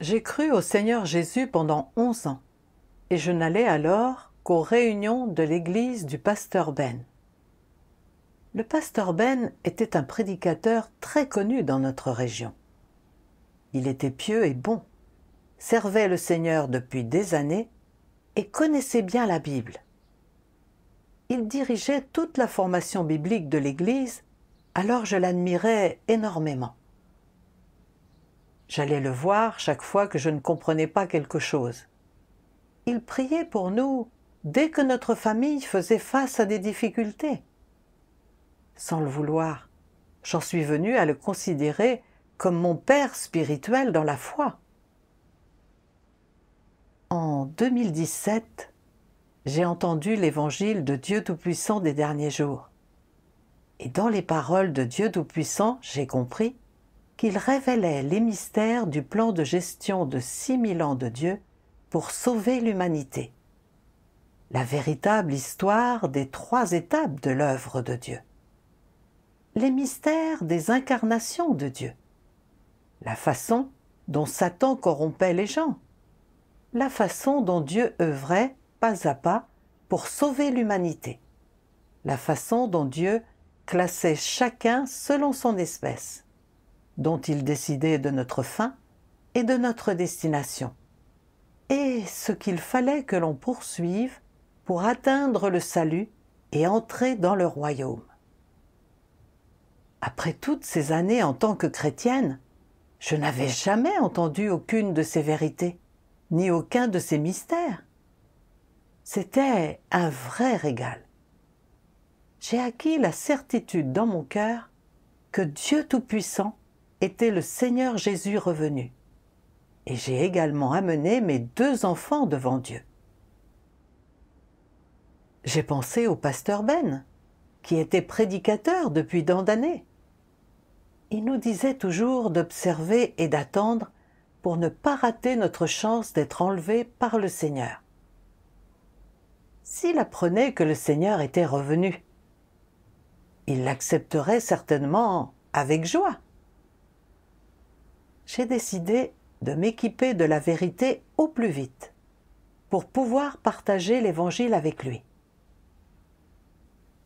J'ai cru au Seigneur Jésus pendant onze ans, et je n'allais alors qu'aux réunions de l'église du pasteur Ben. Le pasteur Ben était un prédicateur très connu dans notre région. Il était pieux et bon, servait le Seigneur depuis des années et connaissait bien la Bible. Il dirigeait toute la formation biblique de l'Église, alors je l'admirais énormément. J'allais le voir chaque fois que je ne comprenais pas quelque chose. Il priait pour nous dès que notre famille faisait face à des difficultés. Sans le vouloir, j'en suis venu à le considérer comme mon père spirituel dans la foi. En 2017, j'ai entendu l'évangile de Dieu Tout-Puissant des derniers jours. Et dans les paroles de Dieu Tout-Puissant, j'ai compris qu'il révélait les mystères du plan de gestion de 6000 ans de Dieu pour sauver l'humanité. La véritable histoire des trois étapes de l'œuvre de Dieu. Les mystères des incarnations de Dieu. La façon dont Satan corrompait les gens. La façon dont Dieu œuvrait pas à pas pour sauver l'humanité. La façon dont Dieu classait chacun selon son espèce dont il décidait de notre fin et de notre destination, et ce qu'il fallait que l'on poursuive pour atteindre le salut et entrer dans le royaume. Après toutes ces années en tant que chrétienne, je n'avais jamais entendu aucune de ces vérités, ni aucun de ces mystères. C'était un vrai régal. J'ai acquis la certitude dans mon cœur que Dieu Tout-Puissant était le Seigneur Jésus revenu. Et j'ai également amené mes deux enfants devant Dieu. J'ai pensé au pasteur Ben, qui était prédicateur depuis tant d'années. Il nous disait toujours d'observer et d'attendre pour ne pas rater notre chance d'être enlevé par le Seigneur. S'il apprenait que le Seigneur était revenu, il l'accepterait certainement avec joie j'ai décidé de m'équiper de la vérité au plus vite pour pouvoir partager l'Évangile avec lui.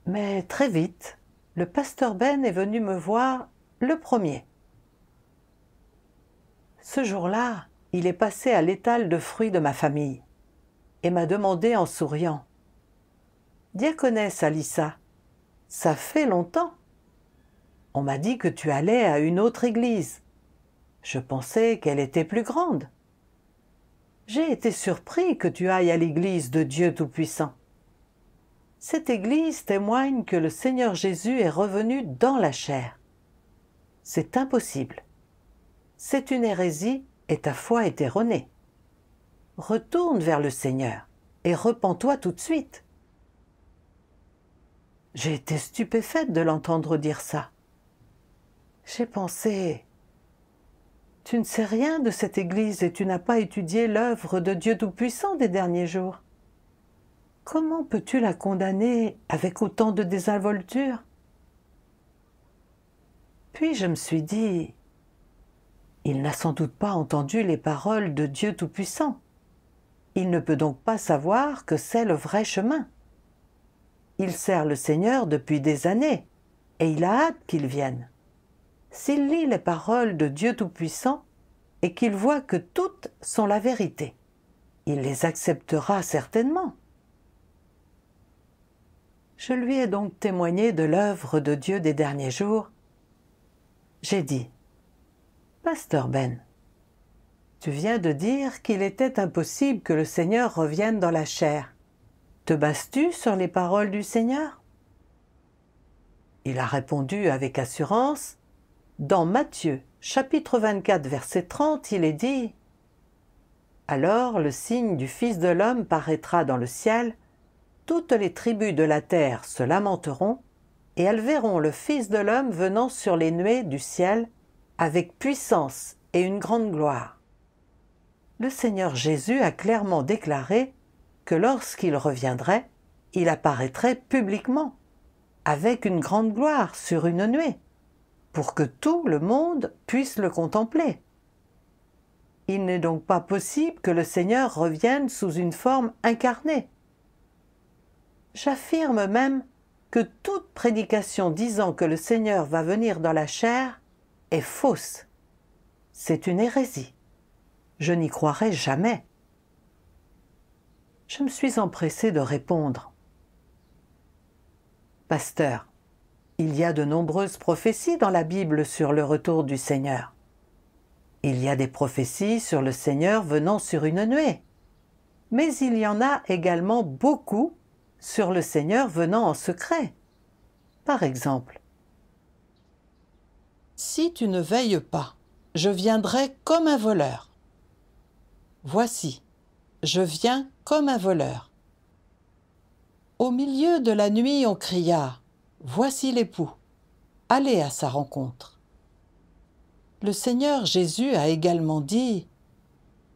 Mais très vite, le pasteur Ben est venu me voir le premier. Ce jour-là, il est passé à l'étal de fruits de ma famille et m'a demandé en souriant Diaconesse Alissa, ça fait longtemps. On m'a dit que tu allais à une autre église. Je pensais qu'elle était plus grande. J'ai été surpris que tu ailles à l'église de Dieu Tout-Puissant. Cette église témoigne que le Seigneur Jésus est revenu dans la chair. C'est impossible. C'est une hérésie et ta foi est erronée. Retourne vers le Seigneur et repens-toi tout de suite. J'ai été stupéfaite de l'entendre dire ça. J'ai pensé tu ne sais rien de cette Église et tu n'as pas étudié l'œuvre de Dieu Tout-Puissant des derniers jours. Comment peux-tu la condamner avec autant de désinvolture Puis je me suis dit, il n'a sans doute pas entendu les paroles de Dieu Tout-Puissant. Il ne peut donc pas savoir que c'est le vrai chemin. Il sert le Seigneur depuis des années, et il a hâte qu'il vienne s'il lit les paroles de Dieu Tout-Puissant et qu'il voit que toutes sont la vérité, il les acceptera certainement. Je lui ai donc témoigné de l'œuvre de Dieu des derniers jours. J'ai dit, Pasteur Ben, tu viens de dire qu'il était impossible que le Seigneur revienne dans la chair. Te bases-tu sur les paroles du Seigneur Il a répondu avec assurance dans Matthieu chapitre 24 verset 30, il est dit Alors le signe du Fils de l'homme paraîtra dans le ciel, toutes les tribus de la terre se lamenteront, et elles verront le Fils de l'homme venant sur les nuées du ciel avec puissance et une grande gloire. Le Seigneur Jésus a clairement déclaré que lorsqu'il reviendrait, il apparaîtrait publiquement, avec une grande gloire sur une nuée pour que tout le monde puisse le contempler. Il n'est donc pas possible que le Seigneur revienne sous une forme incarnée. J'affirme même que toute prédication disant que le Seigneur va venir dans la chair est fausse. C'est une hérésie. Je n'y croirai jamais. Je me suis empressé de répondre. Pasteur, il y a de nombreuses prophéties dans la Bible sur le retour du Seigneur. Il y a des prophéties sur le Seigneur venant sur une nuée. Mais il y en a également beaucoup sur le Seigneur venant en secret. Par exemple, Si tu ne veilles pas, je viendrai comme un voleur. Voici, je viens comme un voleur. Au milieu de la nuit, on cria Voici l'époux. Allez à sa rencontre. Le Seigneur Jésus a également dit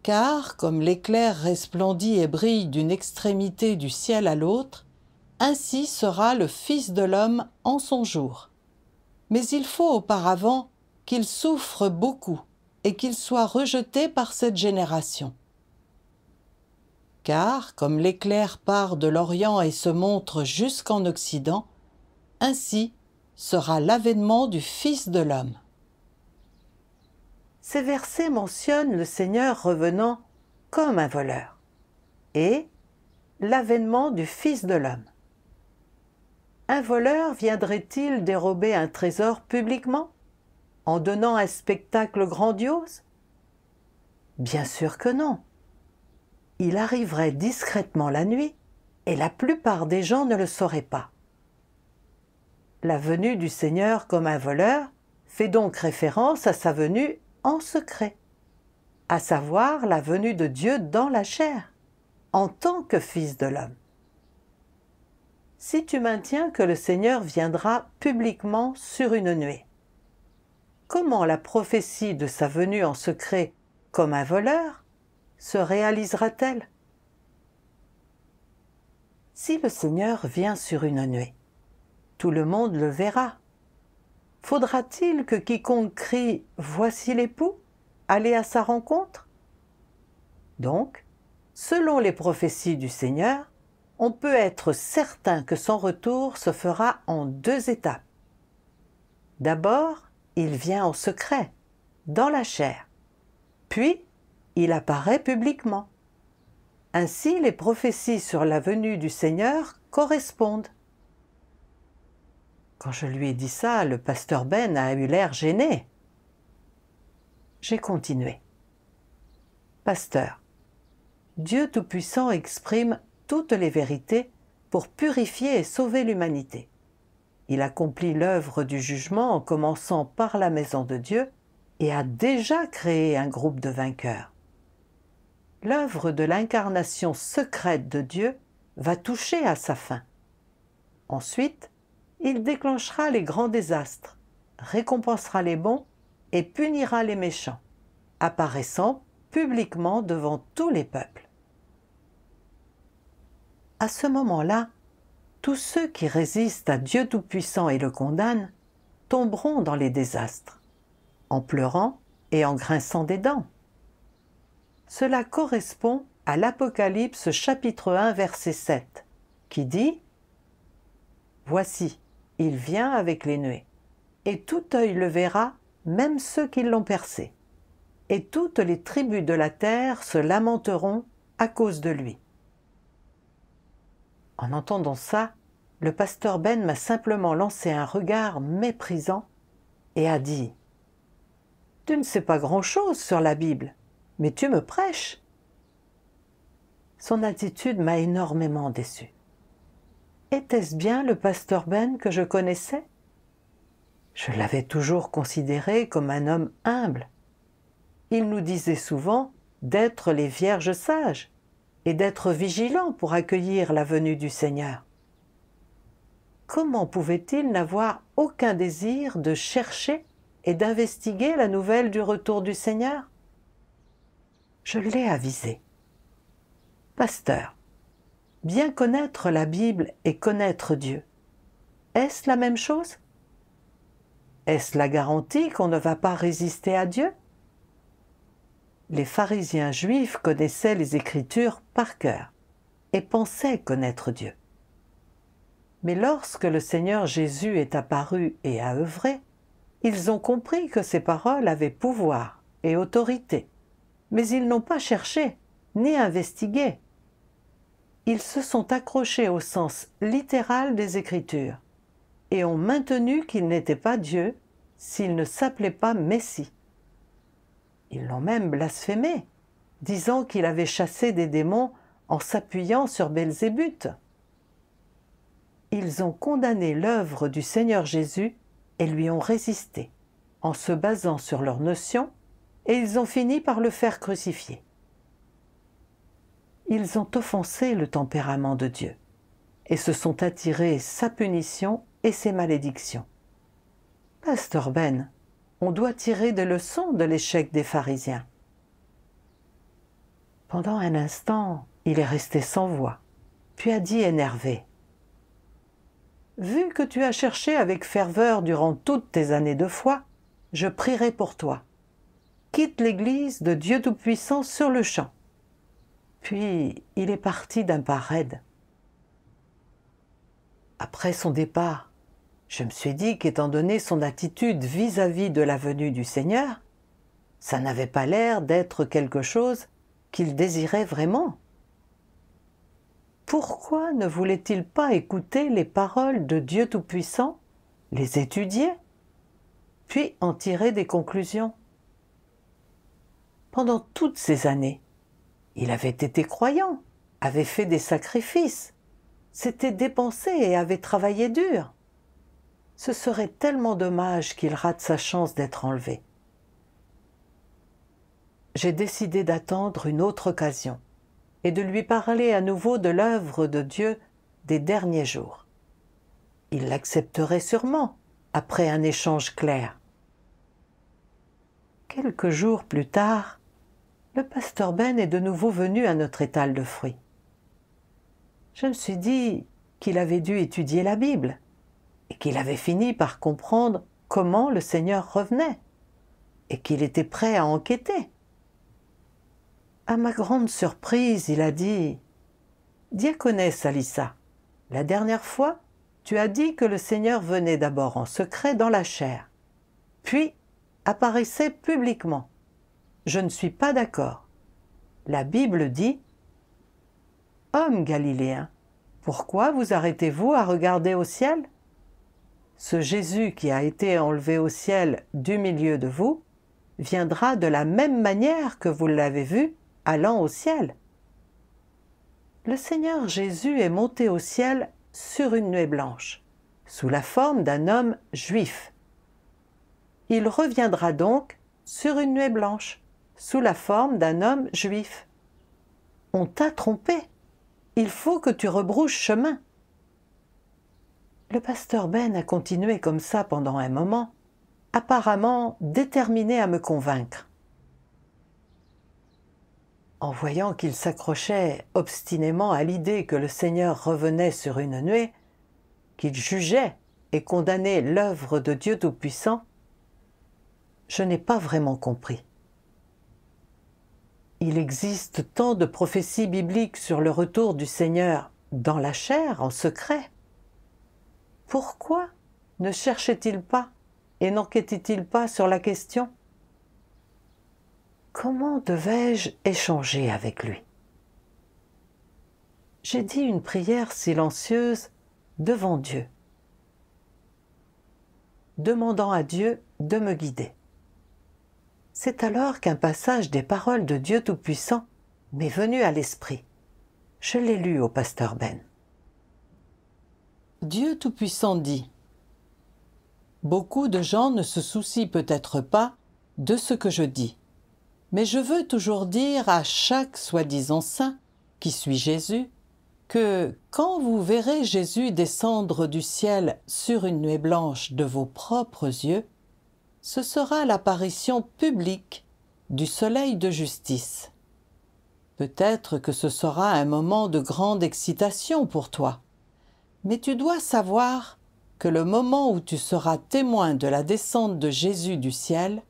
Car, comme l'éclair resplendit et brille d'une extrémité du ciel à l'autre, ainsi sera le Fils de l'homme en son jour. Mais il faut auparavant qu'il souffre beaucoup et qu'il soit rejeté par cette génération. Car, comme l'éclair part de l'Orient et se montre jusqu'en Occident, ainsi sera l'avènement du Fils de l'homme. Ces versets mentionnent le Seigneur revenant comme un voleur et l'avènement du Fils de l'homme. Un voleur viendrait-il dérober un trésor publiquement en donnant un spectacle grandiose Bien sûr que non. Il arriverait discrètement la nuit et la plupart des gens ne le sauraient pas. La venue du Seigneur comme un voleur fait donc référence à sa venue en secret, à savoir la venue de Dieu dans la chair, en tant que Fils de l'homme. Si tu maintiens que le Seigneur viendra publiquement sur une nuée, comment la prophétie de sa venue en secret comme un voleur se réalisera-t-elle Si le Seigneur vient sur une nuée, tout le monde le verra. Faudra-t-il que quiconque crie Voici l'époux aller à sa rencontre Donc, selon les prophéties du Seigneur, on peut être certain que son retour se fera en deux étapes. D'abord, il vient en secret, dans la chair, puis il apparaît publiquement. Ainsi, les prophéties sur la venue du Seigneur correspondent. Quand je lui ai dit ça, le pasteur Ben a eu l'air gêné. J'ai continué. Pasteur, Dieu Tout-Puissant exprime toutes les vérités pour purifier et sauver l'humanité. Il accomplit l'œuvre du jugement en commençant par la maison de Dieu et a déjà créé un groupe de vainqueurs. L'œuvre de l'incarnation secrète de Dieu va toucher à sa fin. Ensuite, il déclenchera les grands désastres, récompensera les bons et punira les méchants, apparaissant publiquement devant tous les peuples. À ce moment-là, tous ceux qui résistent à Dieu Tout-Puissant et le condamnent tomberont dans les désastres, en pleurant et en grinçant des dents. Cela correspond à l'Apocalypse chapitre 1 verset 7, qui dit Voici, il vient avec les nuées, et tout œil le verra, même ceux qui l'ont percé. Et toutes les tribus de la terre se lamenteront à cause de lui. En entendant ça, le pasteur Ben m'a simplement lancé un regard méprisant et a dit Tu ne sais pas grand-chose sur la Bible, mais tu me prêches. Son attitude m'a énormément déçu. Était-ce bien le pasteur Ben que je connaissais Je l'avais toujours considéré comme un homme humble. Il nous disait souvent d'être les vierges sages et d'être vigilants pour accueillir la venue du Seigneur. Comment pouvait-il n'avoir aucun désir de chercher et d'investiguer la nouvelle du retour du Seigneur Je l'ai avisé. Pasteur, Bien connaître la Bible et connaître Dieu, est-ce la même chose Est-ce la garantie qu'on ne va pas résister à Dieu Les pharisiens juifs connaissaient les Écritures par cœur et pensaient connaître Dieu. Mais lorsque le Seigneur Jésus est apparu et a œuvré, ils ont compris que ses paroles avaient pouvoir et autorité, mais ils n'ont pas cherché ni investigué ils se sont accrochés au sens littéral des Écritures et ont maintenu qu'il n'était pas Dieu s'il ne s'appelait pas Messie. Ils l'ont même blasphémé, disant qu'il avait chassé des démons en s'appuyant sur Belzébuth. Ils ont condamné l'œuvre du Seigneur Jésus et lui ont résisté, en se basant sur leurs notions, et ils ont fini par le faire crucifier ils ont offensé le tempérament de Dieu et se sont attirés sa punition et ses malédictions. Pasteur Ben, on doit tirer des leçons de l'échec des pharisiens. Pendant un instant, il est resté sans voix, puis a dit énervé Vu que tu as cherché avec ferveur durant toutes tes années de foi, je prierai pour toi. Quitte l'Église de Dieu Tout-Puissant sur le champ. Puis il est parti d'un pas raide. Après son départ, je me suis dit qu'étant donné son attitude vis-à-vis -vis de la venue du Seigneur, ça n'avait pas l'air d'être quelque chose qu'il désirait vraiment. Pourquoi ne voulait-il pas écouter les paroles de Dieu Tout-Puissant, les étudier, puis en tirer des conclusions Pendant toutes ces années, il avait été croyant, avait fait des sacrifices, s'était dépensé et avait travaillé dur. Ce serait tellement dommage qu'il rate sa chance d'être enlevé. J'ai décidé d'attendre une autre occasion et de lui parler à nouveau de l'œuvre de Dieu des derniers jours. Il l'accepterait sûrement, après un échange clair. Quelques jours plus tard, le pasteur Ben est de nouveau venu à notre étal de fruits. Je me suis dit qu'il avait dû étudier la Bible et qu'il avait fini par comprendre comment le Seigneur revenait et qu'il était prêt à enquêter. À ma grande surprise, il a dit Diaconesse Alissa, la dernière fois, tu as dit que le Seigneur venait d'abord en secret dans la chair, puis apparaissait publiquement. Je ne suis pas d'accord. La Bible dit Homme galiléen, pourquoi vous arrêtez-vous à regarder au ciel Ce Jésus qui a été enlevé au ciel du milieu de vous viendra de la même manière que vous l'avez vu allant au ciel. Le Seigneur Jésus est monté au ciel sur une nuée blanche, sous la forme d'un homme juif. Il reviendra donc sur une nuée blanche sous la forme d'un homme juif. On t'a trompé. Il faut que tu rebrouches chemin. Le pasteur Ben a continué comme ça pendant un moment, apparemment déterminé à me convaincre. En voyant qu'il s'accrochait obstinément à l'idée que le Seigneur revenait sur une nuée, qu'il jugeait et condamnait l'œuvre de Dieu Tout-Puissant, je n'ai pas vraiment compris. Il existe tant de prophéties bibliques sur le retour du Seigneur dans la chair, en secret. Pourquoi ne cherchait-il pas et n'enquêtait-il pas sur la question Comment devais-je échanger avec lui J'ai dit une prière silencieuse devant Dieu, demandant à Dieu de me guider. C'est alors qu'un passage des paroles de Dieu Tout-Puissant m'est venu à l'esprit. Je l'ai lu au pasteur Ben. Dieu Tout-Puissant dit Beaucoup de gens ne se soucient peut-être pas de ce que je dis, mais je veux toujours dire à chaque soi-disant saint qui suit Jésus que quand vous verrez Jésus descendre du ciel sur une nuée blanche de vos propres yeux, ce sera l'apparition publique du soleil de justice. Peut-être que ce sera un moment de grande excitation pour toi, mais tu dois savoir que le moment où tu seras témoin de la descente de Jésus du ciel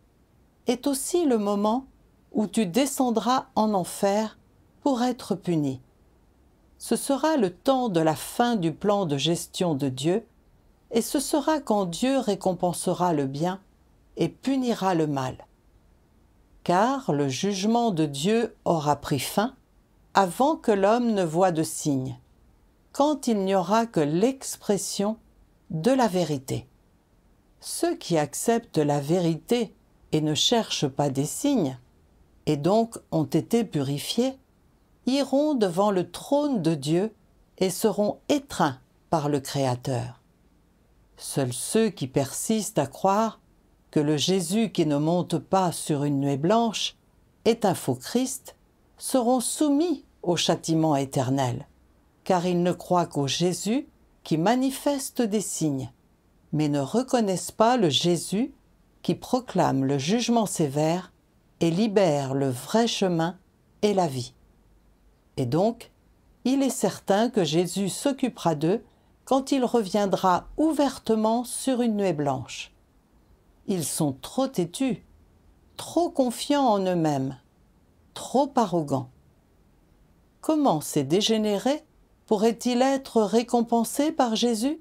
est aussi le moment où tu descendras en enfer pour être puni. Ce sera le temps de la fin du plan de gestion de Dieu, et ce sera quand Dieu récompensera le bien et punira le mal. Car le jugement de Dieu aura pris fin avant que l'homme ne voie de signe, quand il n'y aura que l'expression de la vérité. Ceux qui acceptent la vérité et ne cherchent pas des signes, et donc ont été purifiés, iront devant le trône de Dieu et seront étreints par le Créateur. Seuls ceux qui persistent à croire que le Jésus qui ne monte pas sur une nuée blanche est un faux Christ, seront soumis au châtiment éternel, car ils ne croient qu'au Jésus qui manifeste des signes, mais ne reconnaissent pas le Jésus qui proclame le jugement sévère et libère le vrai chemin et la vie. Et donc, il est certain que Jésus s'occupera d'eux quand il reviendra ouvertement sur une nuée blanche. Ils sont trop têtus, trop confiants en eux-mêmes, trop arrogants. Comment ces dégénérés pourraient-ils être récompensés par Jésus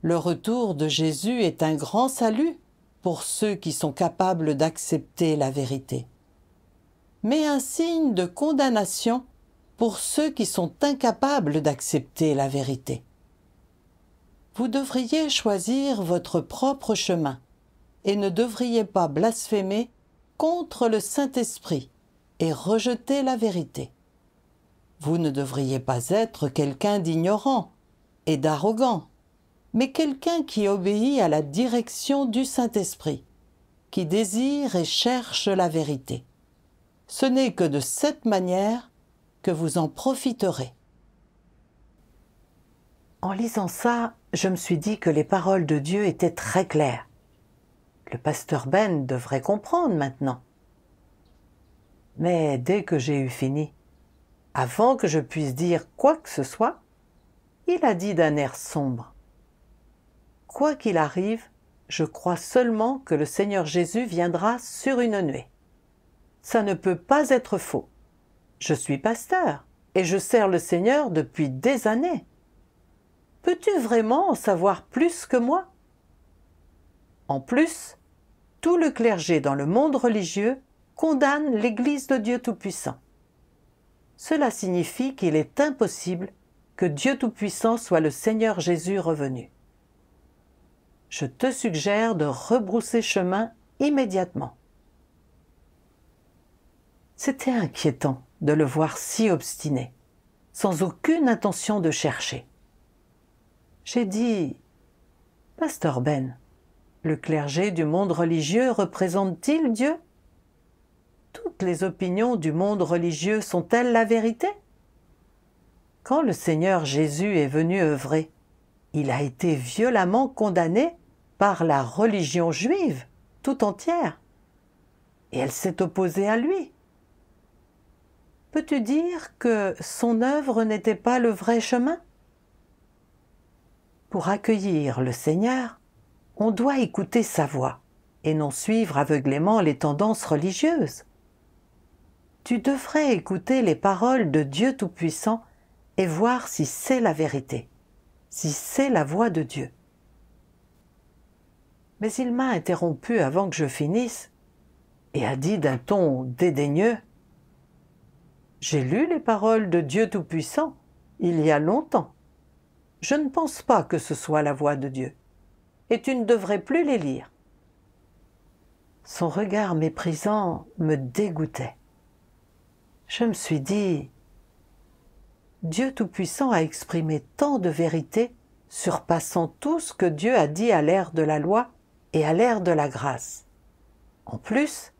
Le retour de Jésus est un grand salut pour ceux qui sont capables d'accepter la vérité, mais un signe de condamnation pour ceux qui sont incapables d'accepter la vérité. Vous devriez choisir votre propre chemin, et ne devriez pas blasphémer contre le Saint-Esprit et rejeter la vérité. Vous ne devriez pas être quelqu'un d'ignorant et d'arrogant, mais quelqu'un qui obéit à la direction du Saint-Esprit, qui désire et cherche la vérité. Ce n'est que de cette manière que vous en profiterez. En lisant ça, je me suis dit que les paroles de Dieu étaient très claires. Le pasteur Ben devrait comprendre maintenant. Mais dès que j'ai eu fini, avant que je puisse dire quoi que ce soit, il a dit d'un air sombre. Quoi qu'il arrive, je crois seulement que le Seigneur Jésus viendra sur une nuée. Ça ne peut pas être faux. Je suis pasteur et je sers le Seigneur depuis des années. Peux-tu vraiment en savoir plus que moi En plus, tout le clergé dans le monde religieux condamne l'Église de Dieu Tout-Puissant. Cela signifie qu'il est impossible que Dieu Tout-Puissant soit le Seigneur Jésus revenu. Je te suggère de rebrousser chemin immédiatement. C'était inquiétant de le voir si obstiné, sans aucune intention de chercher. J'ai dit Pasteur Ben, le clergé du monde religieux représente-t-il Dieu Toutes les opinions du monde religieux sont-elles la vérité Quand le Seigneur Jésus est venu œuvrer, il a été violemment condamné par la religion juive tout entière, et elle s'est opposée à lui. Peux-tu dire que son œuvre n'était pas le vrai chemin Pour accueillir le Seigneur, on doit écouter sa voix et non suivre aveuglément les tendances religieuses. Tu devrais écouter les paroles de Dieu Tout-Puissant et voir si c'est la vérité, si c'est la voix de Dieu. Mais il m'a interrompu avant que je finisse et a dit d'un ton dédaigneux J'ai lu les paroles de Dieu Tout-Puissant il y a longtemps. Je ne pense pas que ce soit la voix de Dieu et tu ne devrais plus les lire. Son regard méprisant me dégoûtait. Je me suis dit, Dieu Tout-Puissant a exprimé tant de vérités surpassant tout ce que Dieu a dit à l'ère de la loi et à l'ère de la grâce. En plus,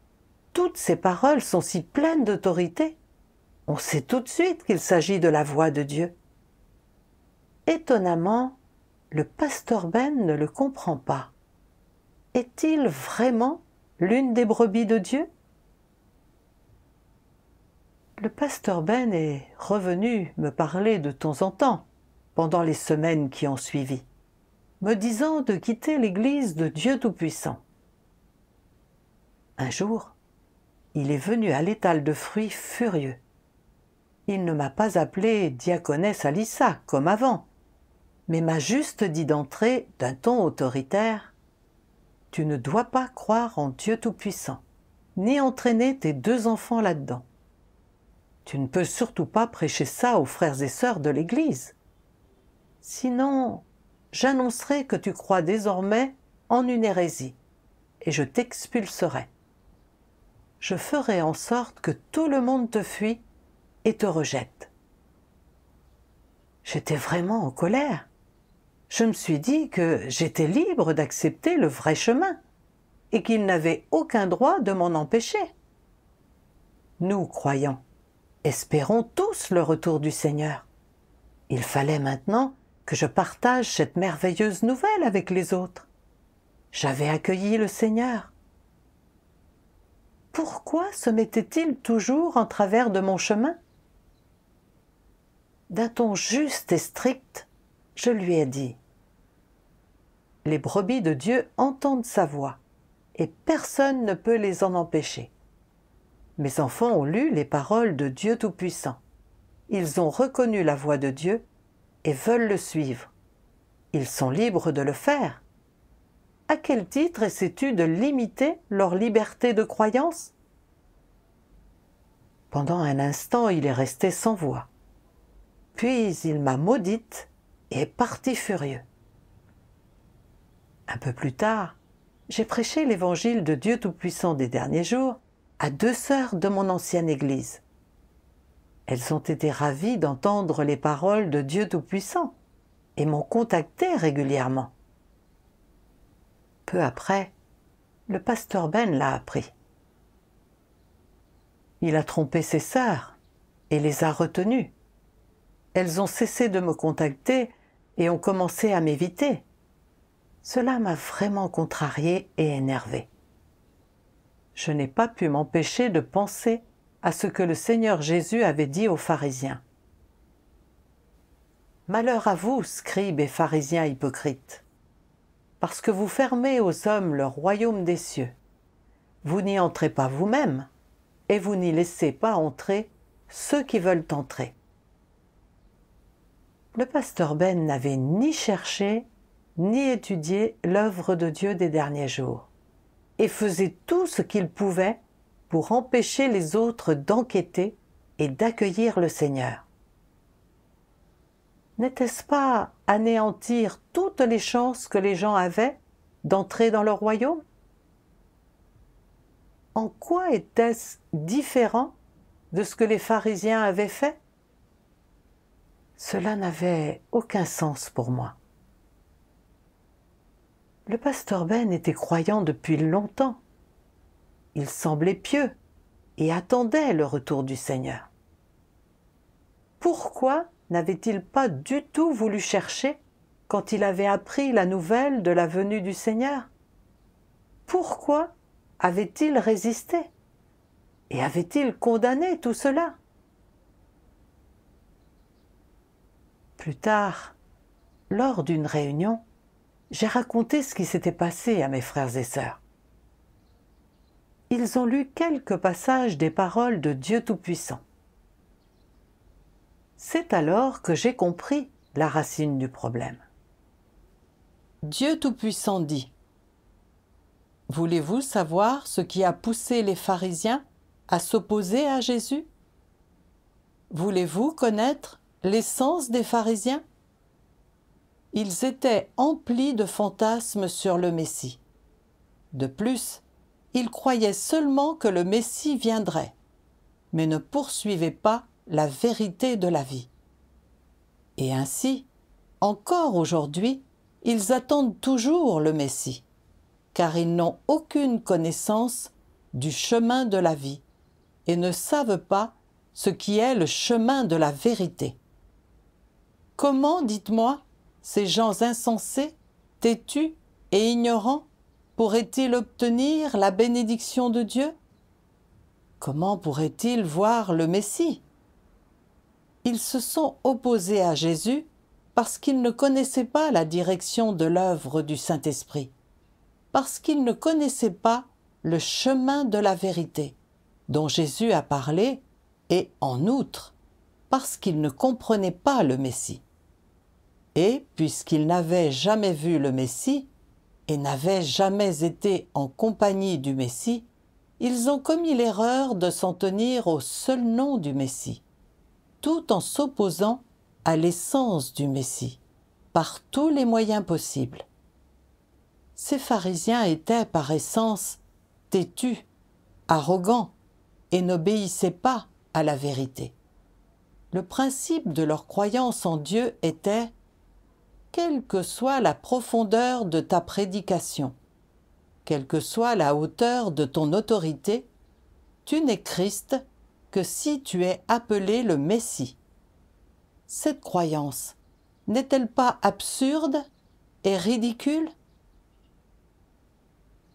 toutes ces paroles sont si pleines d'autorité, on sait tout de suite qu'il s'agit de la voix de Dieu. Étonnamment, le pasteur Ben ne le comprend pas. Est-il vraiment l'une des brebis de Dieu Le pasteur Ben est revenu me parler de temps en temps pendant les semaines qui ont suivi, me disant de quitter l'église de Dieu Tout-Puissant. Un jour, il est venu à l'étal de fruits furieux. Il ne m'a pas appelé diaconesse Alissa comme avant, mais m'a juste dit d'entrer d'un ton autoritaire Tu ne dois pas croire en Dieu Tout-Puissant, ni entraîner tes deux enfants là-dedans. Tu ne peux surtout pas prêcher ça aux frères et sœurs de l'Église. Sinon, j'annoncerai que tu crois désormais en une hérésie, et je t'expulserai. Je ferai en sorte que tout le monde te fuit et te rejette. J'étais vraiment en colère je me suis dit que j'étais libre d'accepter le vrai chemin et qu'il n'avait aucun droit de m'en empêcher. Nous, croyants, espérons tous le retour du Seigneur. Il fallait maintenant que je partage cette merveilleuse nouvelle avec les autres. J'avais accueilli le Seigneur. Pourquoi se mettait-il toujours en travers de mon chemin D'un ton juste et strict, je lui ai dit les brebis de Dieu entendent sa voix, et personne ne peut les en empêcher. Mes enfants ont lu les paroles de Dieu Tout-Puissant. Ils ont reconnu la voix de Dieu et veulent le suivre. Ils sont libres de le faire. À quel titre essaies-tu de limiter leur liberté de croyance Pendant un instant, il est resté sans voix. Puis il m'a maudite et est parti furieux. Un peu plus tard, j'ai prêché l'évangile de Dieu Tout-Puissant des derniers jours à deux sœurs de mon ancienne église. Elles ont été ravies d'entendre les paroles de Dieu Tout-Puissant et m'ont contacté régulièrement. Peu après, le pasteur Ben l'a appris. Il a trompé ses sœurs et les a retenues. Elles ont cessé de me contacter et ont commencé à m'éviter. Cela m'a vraiment contrarié et énervé. Je n'ai pas pu m'empêcher de penser à ce que le Seigneur Jésus avait dit aux pharisiens. Malheur à vous, scribes et pharisiens hypocrites, parce que vous fermez aux hommes le royaume des cieux. Vous n'y entrez pas vous-même, et vous n'y laissez pas entrer ceux qui veulent entrer. Le pasteur Ben n'avait ni cherché ni étudier l'œuvre de Dieu des derniers jours, et faisait tout ce qu'il pouvait pour empêcher les autres d'enquêter et d'accueillir le Seigneur. N'était-ce pas anéantir toutes les chances que les gens avaient d'entrer dans leur royaume En quoi était-ce différent de ce que les pharisiens avaient fait Cela n'avait aucun sens pour moi. Le pasteur Ben était croyant depuis longtemps. Il semblait pieux et attendait le retour du Seigneur. Pourquoi n'avait-il pas du tout voulu chercher quand il avait appris la nouvelle de la venue du Seigneur Pourquoi avait-il résisté Et avait-il condamné tout cela Plus tard, lors d'une réunion, j'ai raconté ce qui s'était passé à mes frères et sœurs. Ils ont lu quelques passages des paroles de Dieu Tout-Puissant. C'est alors que j'ai compris la racine du problème. Dieu Tout-Puissant dit Voulez-vous savoir ce qui a poussé les pharisiens à s'opposer à Jésus Voulez-vous connaître l'essence des pharisiens ils étaient emplis de fantasmes sur le Messie. De plus, ils croyaient seulement que le Messie viendrait, mais ne poursuivaient pas la vérité de la vie. Et ainsi, encore aujourd'hui, ils attendent toujours le Messie, car ils n'ont aucune connaissance du chemin de la vie et ne savent pas ce qui est le chemin de la vérité. Comment, dites-moi, ces gens insensés, têtus et ignorants pourraient-ils obtenir la bénédiction de Dieu Comment pourraient-ils voir le Messie Ils se sont opposés à Jésus parce qu'ils ne connaissaient pas la direction de l'œuvre du Saint-Esprit, parce qu'ils ne connaissaient pas le chemin de la vérité dont Jésus a parlé, et en outre, parce qu'ils ne comprenaient pas le Messie. Et puisqu'ils n'avaient jamais vu le Messie et n'avaient jamais été en compagnie du Messie, ils ont commis l'erreur de s'en tenir au seul nom du Messie, tout en s'opposant à l'essence du Messie, par tous les moyens possibles. Ces pharisiens étaient par essence têtus, arrogants, et n'obéissaient pas à la vérité. Le principe de leur croyance en Dieu était quelle que soit la profondeur de ta prédication, quelle que soit la hauteur de ton autorité, tu n'es Christ que si tu es appelé le Messie. Cette croyance n'est-elle pas absurde et ridicule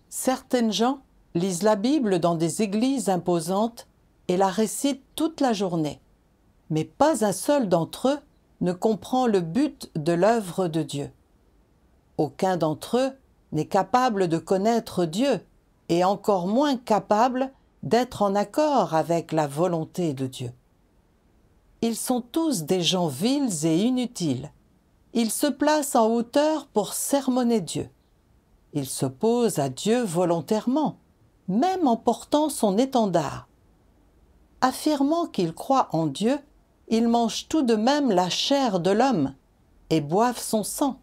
Certaines gens lisent la Bible dans des églises imposantes et la récitent toute la journée, mais pas un seul d'entre eux ne comprend le but de l'œuvre de Dieu. Aucun d'entre eux n'est capable de connaître Dieu et encore moins capable d'être en accord avec la volonté de Dieu. Ils sont tous des gens vils et inutiles. Ils se placent en hauteur pour sermonner Dieu. Ils s'opposent à Dieu volontairement, même en portant son étendard. Affirmant qu'ils croient en Dieu, ils mangent tout de même la chair de l'homme et boivent son sang.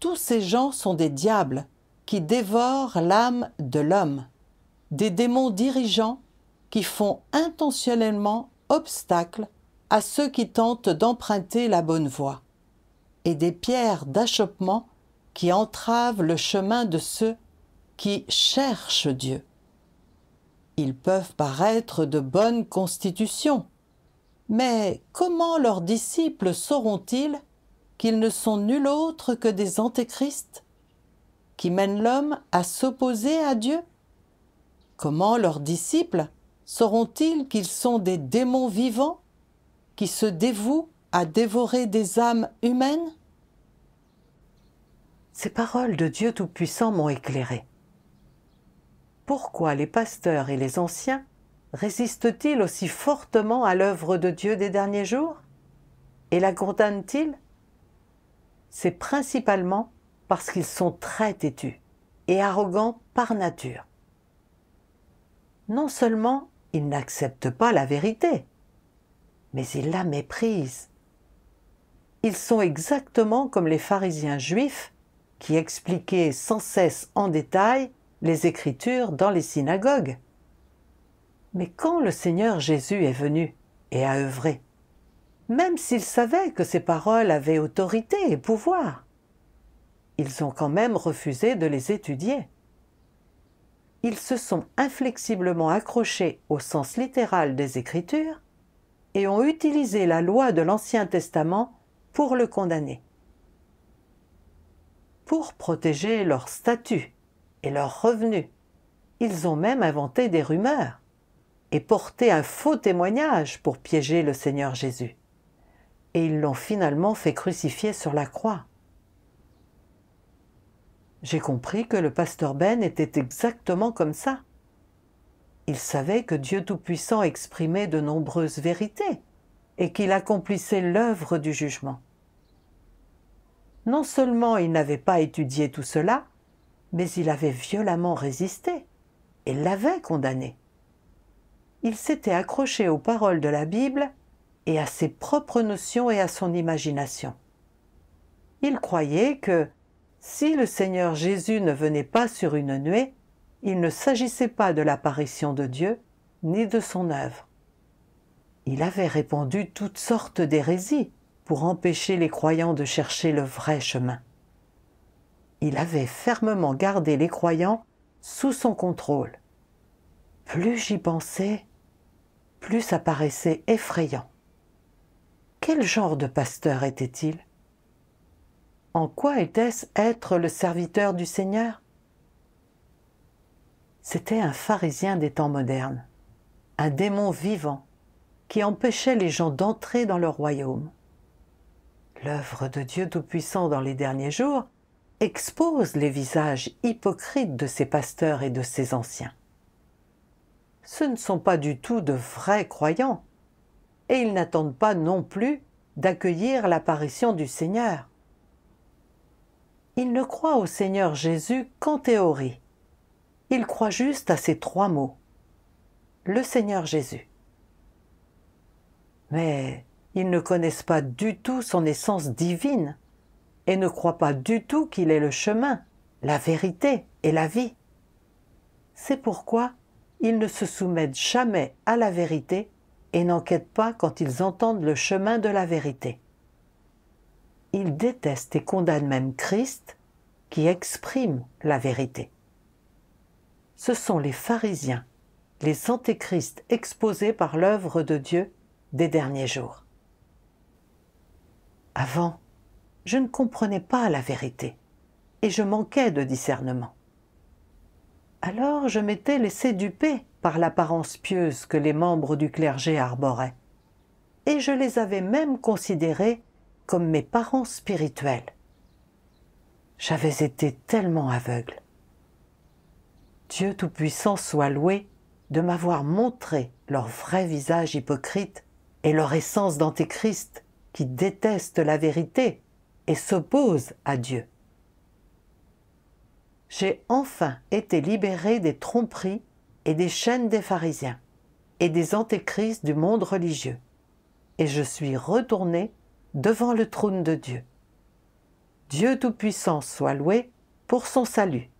Tous ces gens sont des diables qui dévorent l'âme de l'homme, des démons dirigeants qui font intentionnellement obstacle à ceux qui tentent d'emprunter la bonne voie, et des pierres d'achoppement qui entravent le chemin de ceux qui cherchent Dieu. Ils peuvent paraître de bonne constitution, mais comment leurs disciples sauront-ils qu'ils ne sont nul autre que des antéchrists qui mènent l'homme à s'opposer à Dieu Comment leurs disciples sauront-ils qu'ils sont des démons vivants qui se dévouent à dévorer des âmes humaines Ces paroles de Dieu Tout-Puissant m'ont éclairé. Pourquoi les pasteurs et les anciens résistent-ils aussi fortement à l'œuvre de Dieu des derniers jours Et la condamne t C'est principalement parce qu'ils sont très têtus et arrogants par nature. Non seulement ils n'acceptent pas la vérité, mais ils la méprisent. Ils sont exactement comme les pharisiens juifs qui expliquaient sans cesse en détail les Écritures dans les synagogues. Mais quand le Seigneur Jésus est venu et a œuvré, même s'ils savaient que ses paroles avaient autorité et pouvoir, ils ont quand même refusé de les étudier. Ils se sont inflexiblement accrochés au sens littéral des Écritures et ont utilisé la loi de l'Ancien Testament pour le condamner. Pour protéger leur statut et leurs revenus, ils ont même inventé des rumeurs et porté un faux témoignage pour piéger le Seigneur Jésus. Et ils l'ont finalement fait crucifier sur la croix. J'ai compris que le pasteur Ben était exactement comme ça. Il savait que Dieu Tout-Puissant exprimait de nombreuses vérités et qu'il accomplissait l'œuvre du jugement. Non seulement il n'avait pas étudié tout cela, mais il avait violemment résisté et l'avait condamné il s'était accroché aux paroles de la Bible et à ses propres notions et à son imagination. Il croyait que, si le Seigneur Jésus ne venait pas sur une nuée, il ne s'agissait pas de l'apparition de Dieu, ni de son œuvre. Il avait répandu toutes sortes d'hérésies pour empêcher les croyants de chercher le vrai chemin. Il avait fermement gardé les croyants sous son contrôle. Plus j'y pensais, plus apparaissait effrayant. Quel genre de pasteur était-il En quoi était-ce être le serviteur du Seigneur C'était un pharisien des temps modernes, un démon vivant qui empêchait les gens d'entrer dans le royaume. L'œuvre de Dieu Tout-Puissant dans les derniers jours expose les visages hypocrites de ces pasteurs et de ces anciens ce ne sont pas du tout de vrais croyants, et ils n'attendent pas non plus d'accueillir l'apparition du Seigneur. Ils ne croient au Seigneur Jésus qu'en théorie. Ils croient juste à ces trois mots. Le Seigneur Jésus. Mais ils ne connaissent pas du tout son essence divine et ne croient pas du tout qu'il est le chemin, la vérité et la vie. C'est pourquoi ils ne se soumettent jamais à la vérité et n'enquêtent pas quand ils entendent le chemin de la vérité. Ils détestent et condamnent même Christ qui exprime la vérité. Ce sont les pharisiens, les antéchrists exposés par l'œuvre de Dieu des derniers jours. Avant, je ne comprenais pas la vérité et je manquais de discernement. Alors je m'étais laissé duper par l'apparence pieuse que les membres du clergé arboraient, et je les avais même considérés comme mes parents spirituels. J'avais été tellement aveugle. Dieu Tout-Puissant soit loué de m'avoir montré leur vrai visage hypocrite et leur essence d'antéchrist qui déteste la vérité et s'oppose à Dieu j'ai enfin été libéré des tromperies et des chaînes des pharisiens et des antéchrists du monde religieux, et je suis retourné devant le trône de Dieu. Dieu Tout-Puissant soit loué pour son salut.